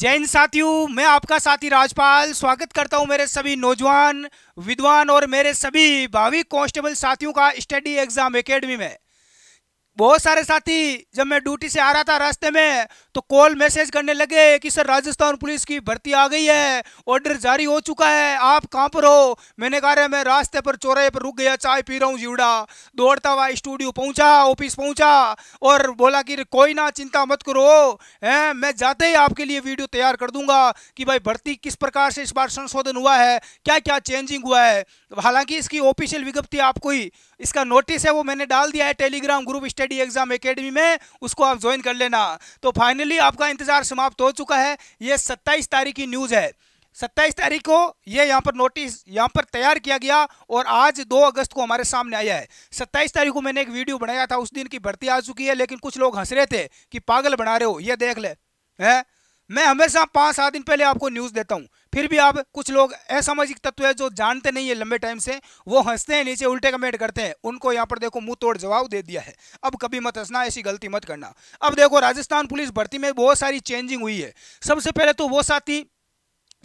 जैन साथियों मैं आपका साथी राजपाल स्वागत करता हूं मेरे सभी नौजवान विद्वान और मेरे सभी भावी कांस्टेबल साथियों का स्टडी एग्जाम एकेडमी में बहुत सारे साथी जब मैं ड्यूटी से आ रहा था रास्ते में तो कॉल मैसेज करने लगे कि सर राजस्थान पुलिस की भर्ती आ गई है ऑर्डर जारी हो चुका है आप कहाँ पर हो मैंने कहा रहे मैं रास्ते पर चौराहे पर रुक गया चाय पी रहा हूँ जीवड़ा दौड़ता हुआ स्टूडियो पहुँचा ऑफिस पहुँचा और बोला कि कोई ना चिंता मत करो है मैं जाते ही आपके लिए वीडियो तैयार कर दूंगा कि भाई भर्ती किस प्रकार से इस बार संशोधन हुआ है क्या क्या चेंजिंग हुआ है हालांकि इसकी ऑफिशियल विज्ञप्ति आपको ही इसका नोटिस है वो मैंने डाल दिया है Telegram group study exam academy में उसको आप ज्वाइन कर लेना तो फाइनल फाइनली आपका इंतजार समाप्त हो चुका है ये सत्ताईस तारीख की न्यूज़ है सत्ताईस तारीख को ये यहाँ पर नोटिस यहाँ पर तैयार किया गया और आज 2 अगस्त को हमारे सामने आया है सत्ताईस तारीख को मैंने एक वीडियो बनाया था उस दिन की भर्ती आ चुकी है लेकिन कुछ लोग हंस रहे थे कि पागल बना रहे हो ये देख ले है मैं हमेशा पाँच सात दिन पहले आपको न्यूज़ देता हूँ फिर भी आप कुछ लोग असामाजिक तत्व है जो जानते नहीं है लंबे टाइम से वो हंसते हैं नीचे उल्टे कमेंट करते हैं उनको यहाँ पर देखो मुंह तोड़ जवाब दे दिया है अब कभी मत हंसना ऐसी गलती मत करना अब देखो राजस्थान पुलिस भर्ती में बहुत सारी चेंजिंग हुई है सबसे पहले तो वो साथी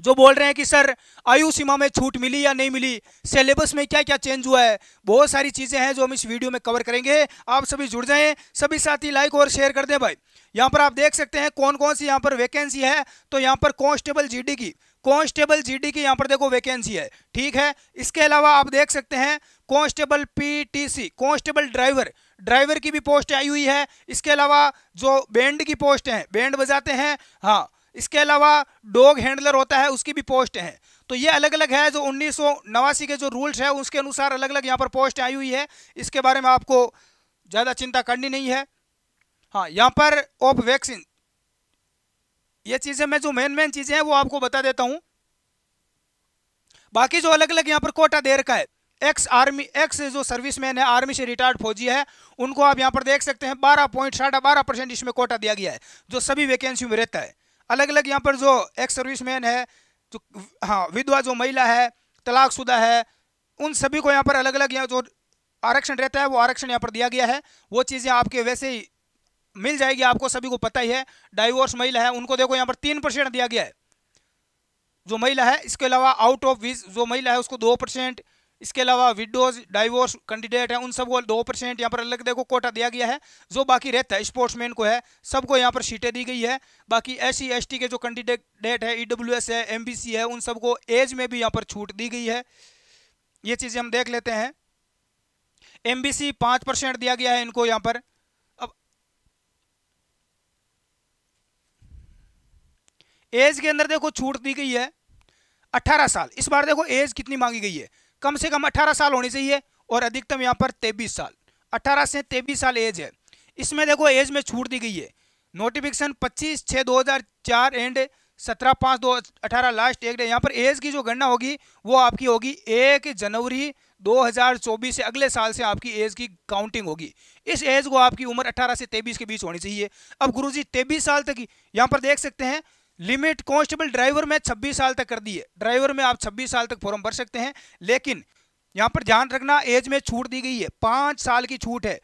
जो बोल रहे हैं कि सर आयु सीमा में छूट मिली या नहीं मिली सिलेबस में क्या क्या चेंज हुआ है बहुत सारी चीज़ें हैं जो हम इस वीडियो में कवर करेंगे आप सभी जुड़ जाएं सभी साथी लाइक और शेयर कर दें भाई यहाँ पर आप देख सकते हैं कौन कौन सी यहाँ पर वैकेंसी है तो यहाँ पर कांस्टेबल जीडी की जी जीडी की यहाँ पर देखो वैकेंसी है ठीक है इसके अलावा आप देख सकते हैं T PTC constable driver driver की भी पोस्ट आई हुई है इसके अलावा जो बैंड की पोस्ट है बैंड बजाते हैं हाँ इसके अलावा डॉग हैंडलर होता है उसकी भी पोस्ट है तो ये अलग अलग है जो उन्नीस के जो रूल्स है उसके अनुसार अलग अलग यहाँ पर पोस्ट आई हुई है इसके बारे में आपको ज़्यादा चिंता करनी नहीं है हाँ यहाँ पर ऑफ वैक्सीन ये चीज़ें मैं जो मेन मेन चीज़ें हैं वो आपको बता देता हूँ बाकी जो अलग अलग यहाँ पर कोटा दे रखा है एक्स आर्मी एक्स जो सर्विस मैन है आर्मी से रिटायर्ड फौजी है उनको आप यहाँ पर देख सकते हैं बारह पॉइंट साढ़ा बारह परसेंट इसमें कोटा दिया गया है जो सभी वैकेंसी में रहता है अलग अलग यहाँ पर जो एक्स सर्विस मैन है जो हाँ विधवा जो महिला है तलाकशुदा है उन सभी को यहाँ पर अलग अलग यहाँ जो आरक्षण रहता है वो आरक्षण यहाँ पर दिया गया है वो चीज़ें आपके वैसे ही मिल जाएगी आपको सभी को पता ही है डाइवोर्स महिला है उनको देखो यहाँ पर तीन परसेंट दिया गया है जो महिला है इसके अलावा आउट ऑफ विज जो महिला है उसको दो परसेंट इसके अलावा विडोज डाइवोर्स कैंडिडेट है उन सबको दो परसेंट यहाँ पर अलग देखो कोटा दिया गया है जो बाकी रहता है स्पोर्ट्समैन को है सबको यहाँ पर सीटें दी गई है बाकी एस सी e, के जो कैंडिडेट है ई e है एम है उन सबको एज में भी यहाँ पर छूट दी गई है ये चीज़ें हम देख लेते हैं एम बी सी दिया गया है इनको यहाँ पर एज के अंदर देखो छूट दी गई है अट्ठारह साल इस बार देखो एज कितनी मांगी गई है कम से कम अट्ठारह साल होनी चाहिए और अधिकतम यहाँ पर तेईस साल अट्ठारह से तेबीस साल एज है इसमें देखो एज में छूट दी गई है नोटिफिकेशन पच्चीस छः दो हज़ार चार एंड सत्रह पाँच दो अठारह लास्ट एक यहाँ पर एज की जो गणना होगी वो आपकी होगी एक जनवरी 2024 से अगले साल से आपकी एज की काउंटिंग होगी इस एज को आपकी उम्र 18 से 23 के बीच होनी चाहिए अब गुरुजी तेबीस साल तक ही यहाँ पर देख सकते हैं लिमिट कॉन्स्टेबल ड्राइवर में 26 साल तक कर दी है ड्राइवर में आप 26 साल तक फॉर्म भर सकते हैं लेकिन यहाँ पर ध्यान रखना एज में छूट दी गई है पाँच साल की छूट है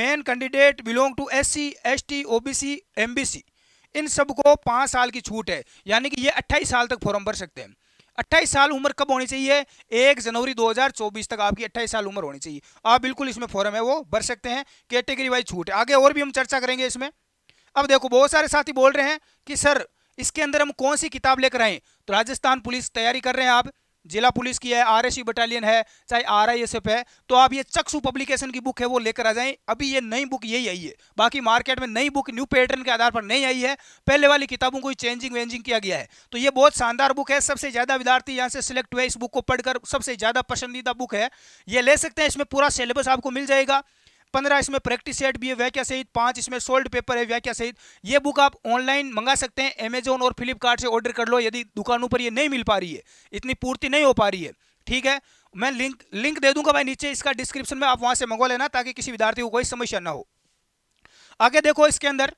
men candidate belong to S C S T O B C M B C इन सबको पाँच साल की छूट है यानी कि ये अट्ठाईस साल तक फॉर्म भर सकते हैं अट्ठाईस साल उम्र कब होनी चाहिए एक जनवरी 2024 तक आपकी अट्ठाईस साल उम्र होनी चाहिए आप बिल्कुल इसमें फॉर्म है वो भर सकते हैं कैटेगरी वाइज छूट है आगे और भी हम चर्चा करेंगे इसमें अब देखो बहुत सारे साथी बोल रहे हैं कि सर इसके अंदर हम कौन सी किताब लेकर आए तो राजस्थान पुलिस तैयारी कर रहे हैं आप जिला पुलिस की है आर बटालियन है चाहे आर है तो आप ये चक्सु पब्लिकेशन की बुक है वो लेकर आ जाए अभी ये नई बुक यही आई है बाकी मार्केट में नई बुक न्यू पैटर्न के आधार पर नहीं आई है पहले वाली किताबों को चेंजिंग वेंजिंग किया गया है तो ये बहुत शानदार बुक है सबसे ज़्यादा विद्यार्थी यहाँ से सिलेक्ट हुए इस बुक को पढ़कर सबसे ज़्यादा पसंदीदा बुक है ये ले सकते हैं इसमें पूरा सिलेबस आपको मिल जाएगा पंद्रह इसमें प्रैक्टिस सेट भी है व्याख्या सहित पाँच इसमें सोल्ड पेपर है व्याख्या सहित ये बुक आप ऑनलाइन मंगा सकते हैं अमेजोन और फ्लिपकार्ट से ऑर्डर कर लो यदि दुकानों पर ये नहीं मिल पा रही है इतनी पूर्ति नहीं हो पा रही है ठीक है मैं लिंक लिंक दे दूंगा भाई नीचे इसका डिस्क्रिप्शन में आप वहाँ से मंगवा लेना ताकि किसी विद्यार्थी को कोई समस्या ना हो आगे देखो इसके अंदर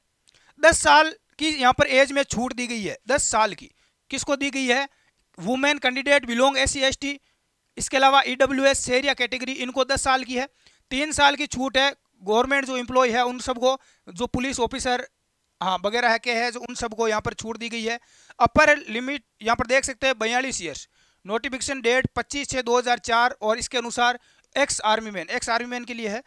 दस साल की यहाँ पर एज में छूट दी गई है दस साल की किसको दी गई है women candidate belong S C इसके अलावा ई डब्ल्यू एस कैटेगरी इनको दस साल की है तीन साल की छूट है गवर्नमेंट जो इम्प्लॉय है उन सबको जो पुलिस ऑफिसर हाँ वगैरह है के है जो उन सबको यहाँ पर छूट दी गई है अपर लिमिट यहाँ पर देख सकते हैं बयालीस ईयर्स नोटिफिकेशन डेट 25 छः 2004 और इसके अनुसार ex army man ex army man के लिए है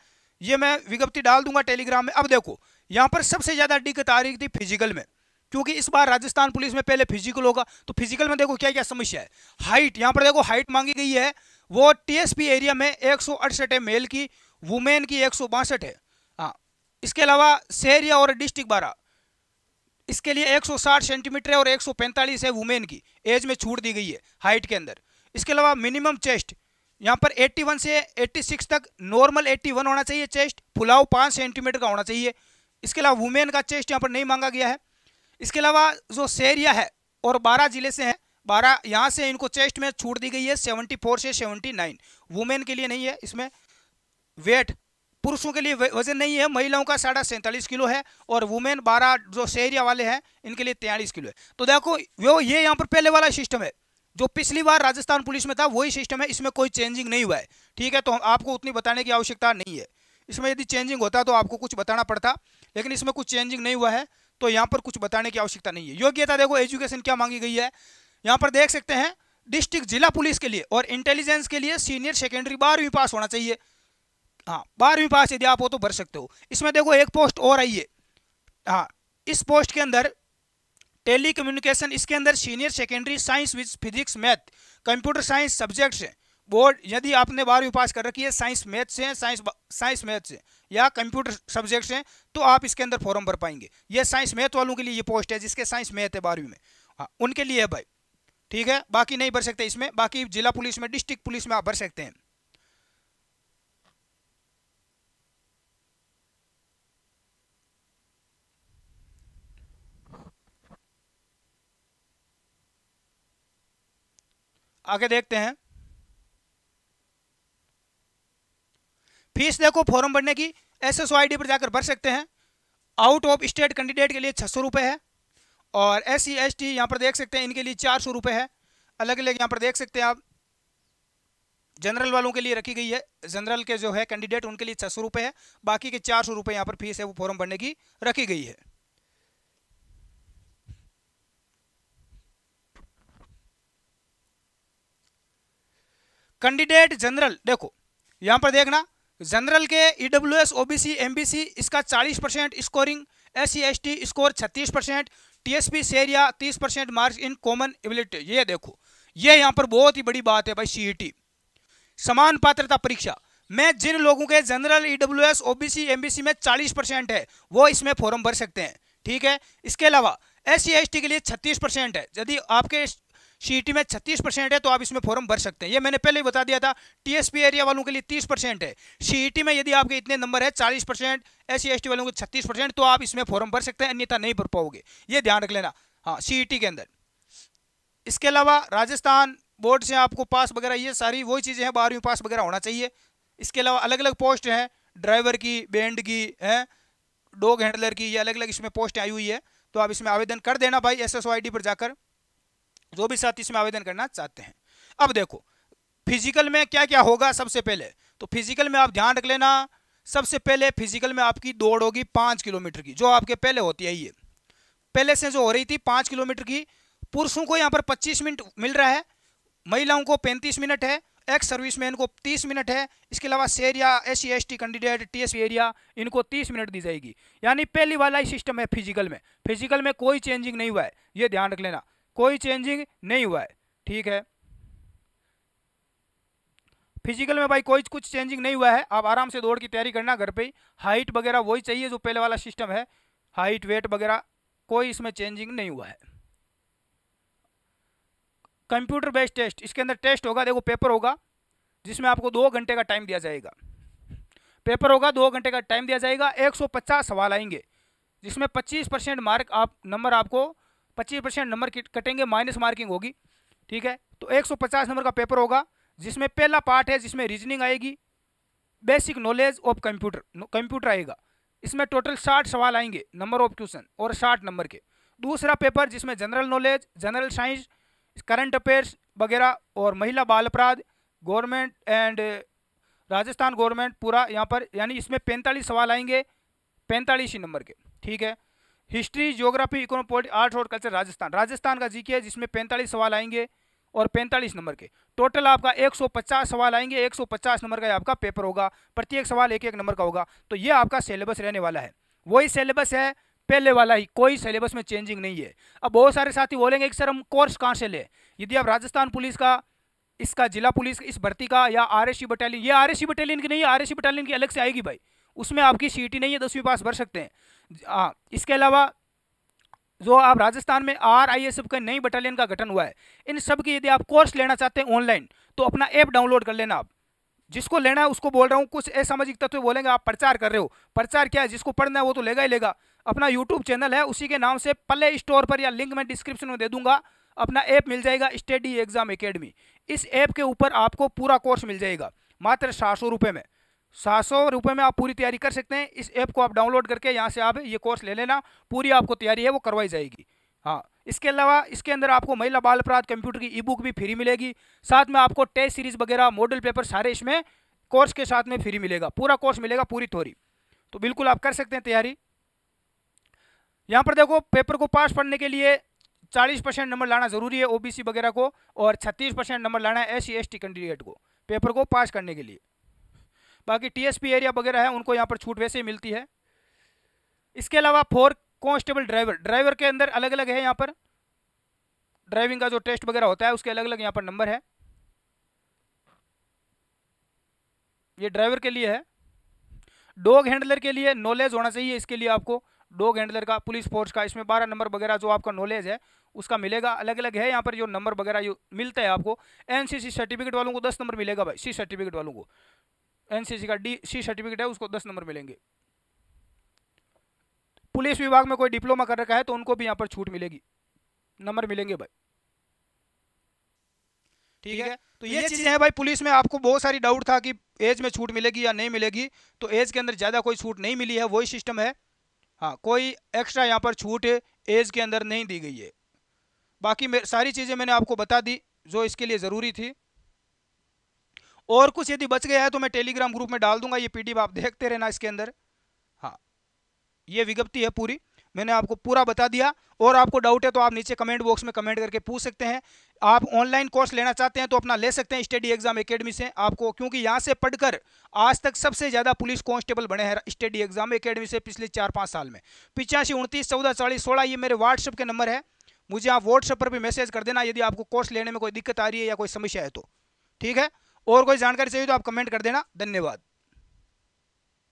ये मैं विज्ञप्ति डाल दूंगा टेलीग्राम में अब देखो यहाँ पर सबसे ज़्यादा दिक्कत आ रही थी फिजिकल में क्योंकि इस बार राजस्थान पुलिस में पहले फिजिकल होगा तो फिजिकल में देखो क्या क्या समस्या है हाइट यहाँ पर देखो हाइट मांगी गई है वो टी एरिया में एक है मेल की वुमेन की एक है हाँ इसके अलावा शहरिया और डिस्ट्रिक्ट बारह इसके लिए 160 सेंटीमीटर और 145 है वुमेन की एज में छूट दी गई है हाइट के अंदर इसके अलावा मिनिमम चेस्ट यहाँ पर 81 से 86 तक नॉर्मल 81 होना चाहिए चेस्ट फुलाव पाँच सेंटीमीटर का होना चाहिए इसके अलावा वुमेन का चेस्ट यहाँ पर नहीं मांगा गया है इसके अलावा जो सेरिया है और बारह जिले से हैं बारह यहाँ से इनको चेस्ट में छूट दी गई है सेवेंटी फोर से सेवेंटी नाइन वुमेन के लिए नहीं है इसमें वेट पुरुषों के लिए वजन नहीं है महिलाओं का साढ़ा सैंतालीस किलो है और वुमेन बारह जो शहरिया वाले हैं इनके लिए तैयलीस किलो है तो देखो वो ये यहाँ पर पहले वाला सिस्टम है जो पिछली बार राजस्थान पुलिस में था वही सिस्टम है इसमें कोई चेंजिंग नहीं हुआ है ठीक है तो आपको उतनी बताने की आवश्यकता नहीं है इसमें यदि चेंजिंग होता तो आपको कुछ बताना पड़ता लेकिन इसमें कुछ चेंजिंग नहीं हुआ है तो यहाँ पर कुछ बताने की आवश्यकता नहीं है योग्यता देखो एजुकेशन क्या मांगी गई है यहाँ पर देख सकते हैं डिस्ट्रिक्ट जिला पुलिस के लिए और इंटेलिजेंस के लिए सीनियर सेकेंडरी बारहवीं पास होना चाहिए हाँ बारहवीं पास यदि आप हो तो भर सकते हो इसमें देखो एक पोस्ट और आई है हाँ इस पोस्ट के अंदर टेली कम्युनिकेशन इसके अंदर senior secondary science with physics math computer science subjects हैं बोर्ड यदि आपने बारहवीं पास कर रखी है साइंस मैथ से साइंस साइंस मैथ से या कंप्यूटर सब्जेक्ट से तो आप इसके अंदर फॉर्म भर पाएंगे ये साइंस मैथ वालों के लिए ये पोस्ट है जिसके साइंस मैथ है बारहवीं में हाँ उनके लिए है भाई ठीक है बाकी नहीं भर सकते इसमें बाकी जिला पुलिस में डिस्ट्रिक्ट पुलिस में आप भर सकते हैं आगे देखते हैं फीस देखो फॉर्म भरने की एस एस पर जाकर भर सकते हैं आउट ऑफ स्टेट कैंडिडेट के लिए छः सौ है और एस सी एस टी यहाँ पर देख सकते हैं इनके लिए चार सौ है अलग अलग यहाँ पर देख सकते हैं आप जनरल वालों के लिए रखी गई है जनरल के जो है कैंडिडेट उनके लिए छः सौ है बाकी के चार सौ रुपये यहाँ पर फीस है वो फॉर्म भरने की रखी गई है कैंडिडेट जनरल देखो यहाँ पर देखना जनरल के ई डब्ल्यू एस ओ इसका 40 percent scoring S C score 36 percent T S P सेरिया तीस percent marks in common ability ये देखो ये यहाँ पर बहुत ही बड़ी बात है भाई सी ई टी समान पात्रता परीक्षा मैं जिन लोगों के general E W S O में 40 परसेंट है वो इसमें फॉर्म भर सकते हैं ठीक है इसके अलावा एस सी e के लिए छत्तीस परसेंट है यदि आपके सीईटी e में 36 परसेंट है तो आप इसमें फॉर्म भर सकते हैं ये मैंने पहले ही बता दिया था टीएसपी एरिया वालों के लिए 30 परसेंट है सीईटी e में यदि आपके इतने नंबर है 40 परसेंट एस सी e वालों के 36 परसेंट तो आप इसमें फॉर्म भर सकते हैं अन्यथा नहीं भर पाओगे ये ध्यान रख लेना हाँ सी के अंदर इसके अलावा राजस्थान बोर्ड से आपको पास वगैरह ये सारी वही चीज़ें हैं बारहवीं पास वगैरह होना चाहिए इसके अलावा अलग अलग पोस्ट हैं ड्राइवर की बैंड की है डॉग हैंडलर की ये अलग अलग इसमें पोस्ट आई हुई है तो आप इसमें आवेदन कर देना भाई एस पर जाकर जो भी साथी इसमें आवेदन करना चाहते हैं अब देखो फिजिकल में क्या क्या होगा सबसे पहले तो फिजिकल में आप ध्यान रख लेना सबसे पहले फिजिकल में आपकी दौड़ होगी पाँच किलोमीटर की जो आपके पहले होती है ये पहले से जो हो रही थी पाँच किलोमीटर की पुरुषों को यहाँ पर पच्चीस मिनट मिल रहा है महिलाओं को पैंतीस मिनट है एक्स सर्विसमैन को तीस मिनट है इसके अलावा सेरिया S C S T candidate T S area इनको तीस मिनट दी जाएगी यानी पहली वाला ही सिस्टम है फिजिकल में फिजिकल में कोई चेंजिंग नहीं हुआ है ये ध्यान रख लेना कोई चेंजिंग नहीं हुआ है ठीक है फिजिकल में भाई कोई कुछ चेंजिंग नहीं हुआ है आप आराम से दौड़ की तैयारी करना घर पे ही हाइट वगैरह वही चाहिए जो पहले वाला सिस्टम है हाइट वेट वगैरह कोई इसमें चेंजिंग नहीं हुआ है कंप्यूटर बेस्ड टेस्ट इसके अंदर टेस्ट होगा देखो पेपर होगा जिसमें आपको दो घंटे का टाइम दिया जाएगा पेपर होगा दो घंटे का टाइम दिया जाएगा एक सवाल आएंगे जिसमें पच्चीस परसेंट मार्क आप नंबर आपको पच्चीस परसेंट नंबर कटेंगे माइनस मार्किंग होगी ठीक है तो 150 नंबर का पेपर होगा जिसमें पहला पार्ट है जिसमें रीजनिंग आएगी basic knowledge of computer computer आएगा इसमें टोटल साठ सवाल आएंगे नंबर ऑफ क्वेश्चन और साठ नंबर के दूसरा पेपर जिसमें general knowledge general science current affairs वगैरह और महिला बाल अपराध गवर्नमेंट एंड राजस्थान गवर्नमेंट पूरा यहाँ पर यानी इसमें पैंतालीस सवाल आएंगे पैंतालीस ही नंबर के ठीक है history geography economic polity arts और कल्चर राजस्थान राजस्थान का जीके है जिसमें पैंतालीस सवाल आएंगे और पैंतालीस नंबर के टोटल आपका 150 सवाल आएंगे 150 नंबर का आपका पेपर होगा प्रत्येक सवाल एक एक नंबर का होगा तो ये आपका सिलेबस रहने वाला है वही सिलेबस है पहले वाला ही कोई सिलेबस में चेंजिंग नहीं है अब बहुत सारे साथी बोलेंगे कि सर हम कोर्स कहाँ से लें यदि आप राजस्थान पुलिस का इसका जिला पुलिस इस भर्ती का या आर एस बटालियन ये आर एस बटालियन की नहीं है आर एस बटालियन की अलग से आएगी भाई उसमें आपकी सीटी नहीं है दसवीं पास भर सकते हैं हाँ इसके अलावा जो आप राजस्थान में आर आई एस एफ के नई बटालियन का गठन हुआ है इन सब की यदि आप कोर्स लेना चाहते हैं ऑनलाइन तो अपना ऐप डाउनलोड कर लेना आप जिसको लेना है उसको बोल रहा हूँ कुछ असामाजिक तत्व बोलेंगे आप प्रचार कर रहे हो प्रचार क्या है जिसको पढ़ना है वो तो लेगा ही लेगा अपना यूट्यूब चैनल है उसी के नाम से प्ले स्टोर पर या लिंक मैं डिस्क्रिप्शन में दे दूंगा अपना ऐप मिल जाएगा स्टडी एग्जाम एकेडमी इस ऐप के ऊपर आपको पूरा कोर्स मिल जाएगा मात्र सात सौ रुपये में सात सौ रुपये में आप पूरी तैयारी कर सकते हैं इस ऐप को आप डाउनलोड करके यहाँ से आप ये कोर्स ले लेना पूरी आपको तैयारी है वो करवाई जाएगी हाँ इसके अलावा इसके अंदर आपको महिला बाल अपराध कंप्यूटर की ई बुक भी फ्री मिलेगी साथ में आपको टेस्ट सीरीज वगैरह मॉडल पेपर सारे इसमें कोर्स के साथ में फ्री मिलेगा पूरा कोर्स मिलेगा पूरी थोड़ी तो बिल्कुल आप कर सकते हैं तैयारी यहाँ पर देखो पेपर को पास पढ़ने के लिए 40 परसेंट नंबर लाना जरूरी है ओबीसी वगैरह को और 36 परसेंट नंबर लाना है S C S T candidate को पेपर को पास करने के लिए बाकी टीएसपी एरिया वगैरह है उनको यहाँ पर छूट वैसे ही मिलती है इसके अलावा फोर कॉन्स्टेबल ड्राइवर ड्राइवर के अंदर अलग अलग है यहाँ पर ड्राइविंग का जो टेस्ट वगैरह होता है उसके अलग अलग यहाँ पर नंबर है ये ड्राइवर के लिए है डॉग हैंडलर के लिए नॉलेज होना चाहिए इसके लिए आपको डॉग हैंडलर का पुलिस फोर्स का इसमें बारह नंबर वगैरह जो आपका नॉलेज है उसका मिलेगा अलग अलग है यहाँ पर जो नंबर वगैरह मिलता है आपको एनसीसी सर्टिफिकेट वालों को दस नंबर मिलेगा भाई सी सर्टिफिकेट वालों को एनसीसी का डी सी सर्टिफिकेट है उसको दस नंबर मिलेंगे पुलिस विभाग में कोई डिप्लोमा कर रखा है तो उनको भी यहाँ पर छूट मिलेगी नंबर मिलेंगे भाई ठीक है तो, तो ये चीज़ें हैं भाई पुलिस में आपको बहुत सारी डाउट था कि एज में छूट मिलेगी या नहीं मिलेगी तो एज के अंदर ज़्यादा कोई छूट नहीं मिली है वही सिस्टम है हाँ कोई एक्स्ट्रा यहाँ पर छूट एज के अंदर नहीं दी गई है बाकी सारी चीज़ें मैंने आपको बता दी जो इसके लिए ज़रूरी थी और कुछ यदि बच गया है तो मैं टेलीग्राम ग्रुप में डाल दूंगा ये पीडीएफ आप देखते रहना इसके अंदर हाँ ये विज्ञप्ति है पूरी मैंने आपको पूरा बता दिया और आपको डाउट है तो आप नीचे कमेंट बॉक्स में कमेंट करके पूछ सकते हैं आप ऑनलाइन कोर्स लेना चाहते हैं तो अपना ले सकते हैं स्टडी एग्जाम एकेडमी से आपको क्योंकि यहाँ से पढ़कर आज तक सबसे ज़्यादा पुलिस कांस्टेबल बने हैं स्टडी एग्जाम एकेडमी से पिछले चार पाँच साल में पिचासी उनतीस चौदह चालीस सोलह ये मेरे व्हाट्सअप के नंबर है मुझे आप व्हाट्सएप पर भी मैसेज कर देना यदि आपको कोर्स लेने में कोई दिक्कत आ रही है या कोई समस्या है तो ठीक है और कोई जानकारी चाहिए तो आप कमेंट कर देना धन्यवाद